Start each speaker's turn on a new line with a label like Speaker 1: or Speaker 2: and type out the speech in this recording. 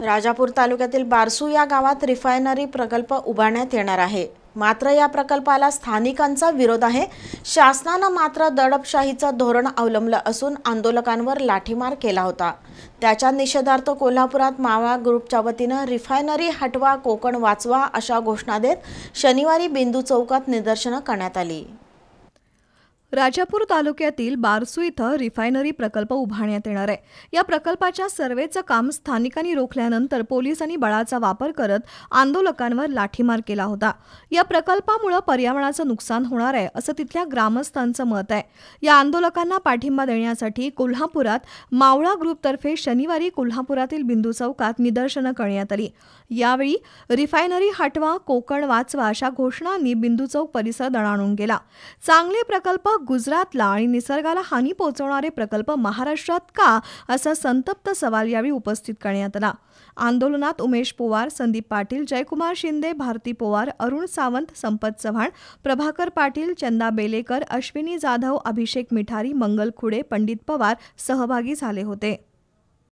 Speaker 1: राजापूर तालुक्यातील बारसू या गावात रिफायनरी प्रकल्प उभारण्यात येणार आहे मात्र या प्रकल्पाला स्थानिकांचा विरोध आहे शासनानं मात्र दडपशाहीचं धोरण अवलंबलं असून आंदोलकांवर लाठीमार केला होता त्याच्या निषेधार्थ कोल्हापुरात मावळा ग्रुपच्या वतीनं रिफायनरी हटवा कोकण वाचवा अशा घोषणा देत शनिवारी बिंदू चौकात निदर्शनं करण्यात आली राजापूर तालुक्यातील
Speaker 2: बारसू इथं रिफायनरी प्रकल्प उभारण्यात येणार आहे या प्रकल्पाच्या सर्वेचं काम स्थानिकांनी रोखल्यानंतर पोलिसांनी बळाचा वापर करत आंदोलकांवर लाठीमार केला होता या प्रकल्पामुळे पर्यावरणाचं नुकसान होणार आहे असं तिथल्या ग्रामस्थांचं मत आहे या आंदोलकांना पाठिंबा देण्यासाठी कोल्हापुरात मावळा ग्रुपतर्फे शनिवारी कोल्हापुरातील बिंदू चौकात निदर्शनं करण्यात आली यावेळी रिफायनरी हटवा कोकण वाचवा अशा घोषणांनी बिंदू चौक परिसर दणाणून गेला चांगले प्रकल्प गुजरातला आणि निसर्गाला हानी पोहोचवणारे प्रकल्प महाराष्ट्रात का असा संतप्त सवाल यावेळी उपस्थित करण्यात आला आंदोलनात उमेश पोवार संदीप पाटील जयकुमार शिंदे भारती पोवार अरुण सावंत संपत चव्हाण प्रभाकर पाटील चंदा बेलेकर अश्विनी जाधव अभिषेक मिठारी मंगल खुडे पंडित पवार सहभागी झाले होते